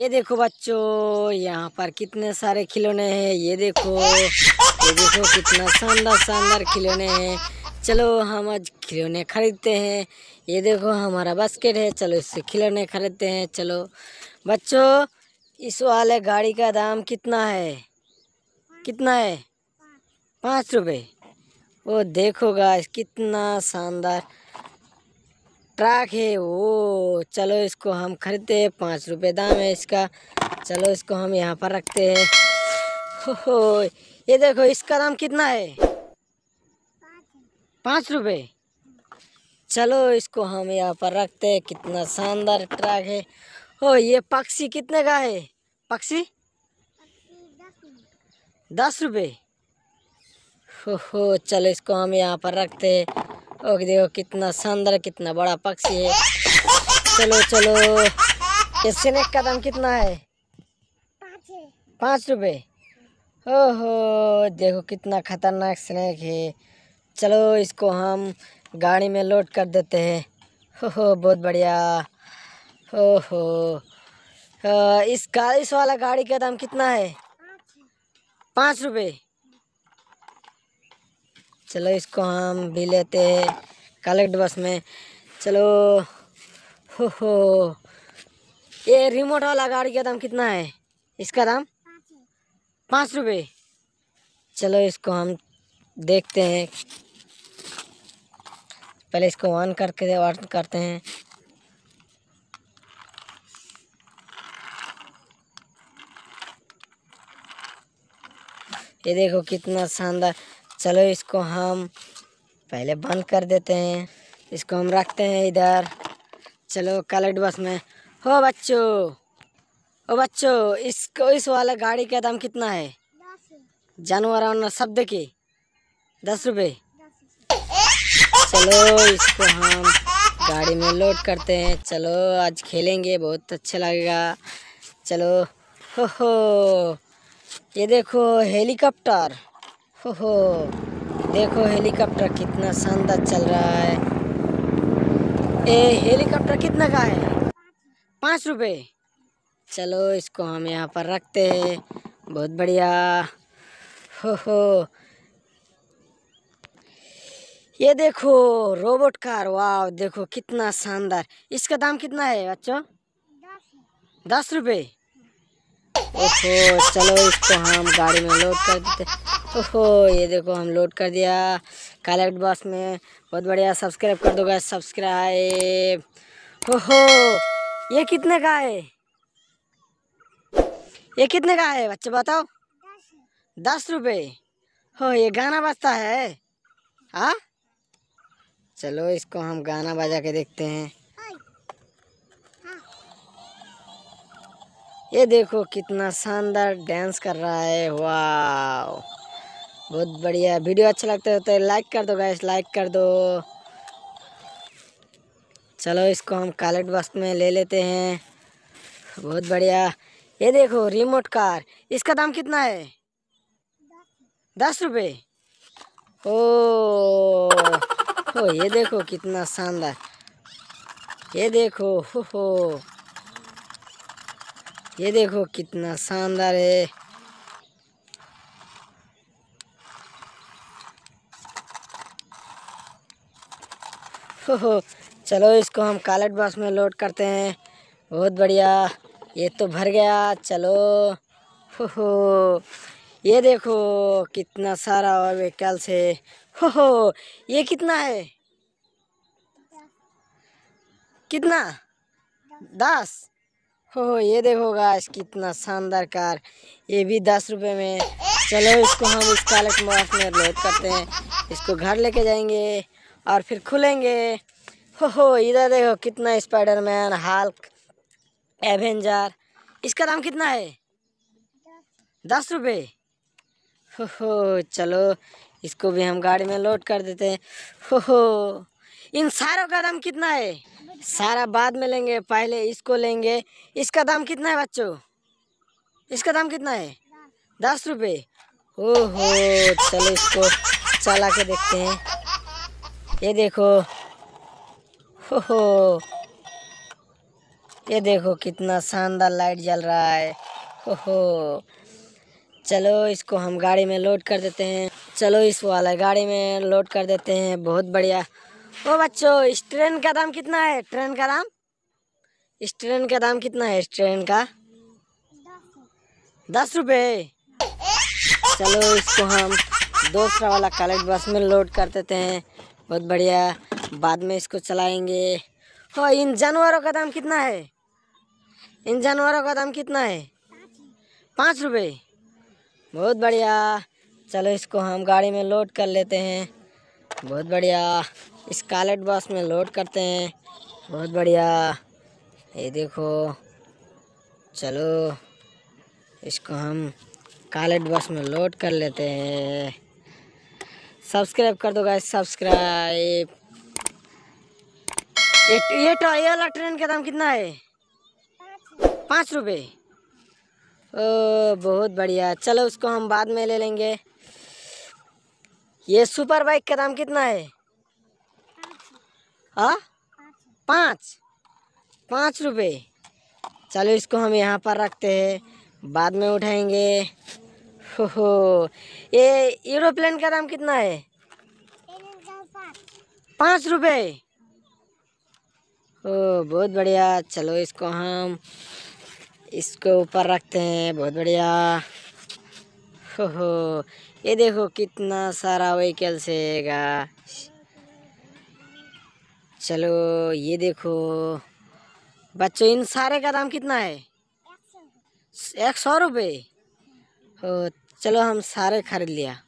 ये देखो बच्चों यहाँ पर कितने सारे खिलौने हैं ये देखो ये देखो कितना शानदार शानदार खिलौने हैं चलो हम आज खिलौने खरीदते हैं ये देखो हमारा बास्केट है चलो इससे खिलौने खरीदते हैं चलो बच्चों इस वाले गाड़ी का दाम कितना है कितना है पाँच रुपये वो देखो गाइस कितना शानदार ट्रक है वो चलो इसको हम खरीदते हैं पाँच रुपये दाम है इसका चलो इसको हम यहाँ पर रखते हैं हो, हो ये देखो इसका दाम कितना है पाँच रुपये चलो इसको हम यहाँ पर रखते हैं कितना शानदार ट्रक है ओ ये पक्षी कितने का है पक्षी दस रुपये हो हो चलो इसको हम यहाँ पर रखते हैं और देखो कितना शानदार कितना बड़ा पक्षी है चलो चलो इसके नेक का दाम कितना है पाँच रुपये ओहो देखो कितना खतरनाक स्नैक है चलो इसको हम गाड़ी में लोड कर देते हैं हो हो बहुत बढ़िया ओहो इस गाड़ी इस वाला गाड़ी का दाम कितना है पाँच रुपये चलो इसको हम भी लेते हैं कलेक्ट बस में चलो हो हो ये रिमोट वाला गाड़ी का दाम कितना है इसका दाम पाँच रुपये चलो इसको हम देखते हैं पहले इसको ऑन करके ऑन करते हैं ये देखो कितना शानदार चलो इसको हम पहले बंद कर देते हैं इसको हम रखते हैं इधर चलो कलेक्ट बस में हो बच्चों ओ बच्चों इसको इस वाला गाड़ी का दाम कितना है जानवर वानवर सब देखिए दस रुपये चलो इसको हम गाड़ी में लोड करते हैं चलो आज खेलेंगे बहुत अच्छा लगेगा चलो हो हो ये देखो हेलीकॉप्टर हो देखो हेलीकॉप्टर कितना शानदार चल रहा है ए हेलीकॉप्टर कितना का है पाँच रुपये चलो इसको हम यहाँ पर रखते हैं बहुत बढ़िया हो हो ये देखो रोबोट कार वाह देखो कितना शानदार इसका दाम कितना है बच्चों दस रुपये ओहो चलो इसको हम गाड़ी में लोड कर देते ओहो ये देखो हम लोड कर दिया कलेक्ट बॉक्स में बहुत बढ़िया सब्सक्राइब कर दो गैस सब्सक्राइब ओहो ये कितने का है ये कितने का है बच्चे बताओ दस रुपये हो ये गाना बजता है हाँ चलो इसको हम गाना बजा के देखते हैं ये देखो कितना शानदार डांस कर रहा है वाह बहुत बढ़िया वीडियो अच्छा लगता है तो लाइक कर दो गैस लाइक कर दो चलो इसको हम कालेट बस में ले लेते हैं बहुत बढ़िया ये देखो रिमोट कार इसका दाम कितना है दस रुपये ओ, ओ ये देखो कितना शानदार ये देखो हो हो ये देखो कितना शानदार है हो हो चलो इसको हम कालेट बॉक्स में लोड करते हैं बहुत बढ़िया ये तो भर गया चलो हो हो ये देखो कितना सारा और वेकल से हो हो ये कितना है कितना दस हो हो ये देखो गाइस कितना शानदार कार ये भी दस रुपये में चलो इसको हम इस कालेट बॉक्स में लोड करते हैं इसको घर लेके जाएंगे और फिर खुलेंगे हो हो इधर देखो कितना स्पाइडरमैन हाल्क एवेंजर इसका दाम कितना है दस रुपये हो हो चलो इसको भी हम गाड़ी में लोड कर देते हैं हो हो इन सारों का दाम कितना है सारा बाद में लेंगे पहले इसको लेंगे इसका दाम कितना है बच्चों इसका दाम कितना है दस रुपये ओहो चलो इसको चला के देखते हैं ये देखो हो हो ये देखो कितना शानदार लाइट जल रहा है हो हो चलो इसको हम गाड़ी में लोड कर देते हैं चलो इस वाला गाड़ी में लोड कर देते हैं बहुत बढ़िया ओ बच्चों इस ट्रेन का दाम कितना है ट्रेन का दाम इस ट्रेन का दाम कितना है इस ट्रेन का दस रुपये चलो इसको हम दूसरा वाला कलेक्ट बस में लोड कर देते हैं बहुत बढ़िया बाद में इसको चलाएंगे हो इन जानवरों का दाम कितना है इन जानवरों का दाम कितना है पाँच रुपये बहुत बढ़िया चलो इसको हम गाड़ी में लोड कर लेते हैं बहुत बढ़िया इस कालेट बस में लोड करते हैं बहुत बढ़िया ये देखो चलो इसको हम कालेट बस में लोड कर लेते हैं सब्सक्राइब कर दो गाइस सब्सक्राइब ये ये ये वाला ट्रेन का दाम कितना है पाँच रुपये ओ बहुत बढ़िया चलो उसको हम बाद में ले लेंगे ये सुपर बाइक का दाम कितना है हाँ पाँच पाँच रुपये चलो इसको हम यहाँ पर रखते हैं बाद में उठाएंगे हो ये एरोप्लेन का दाम कितना है पाँच रुपये ओ बहुत बढ़िया चलो इसको हम इसको ऊपर रखते हैं बहुत बढ़िया हो हो ये देखो कितना सारा व्हीकल से चलो ये देखो बच्चों इन सारे का दाम कितना है एक सौ रुपये हो चलो हम सारे खरीद लिया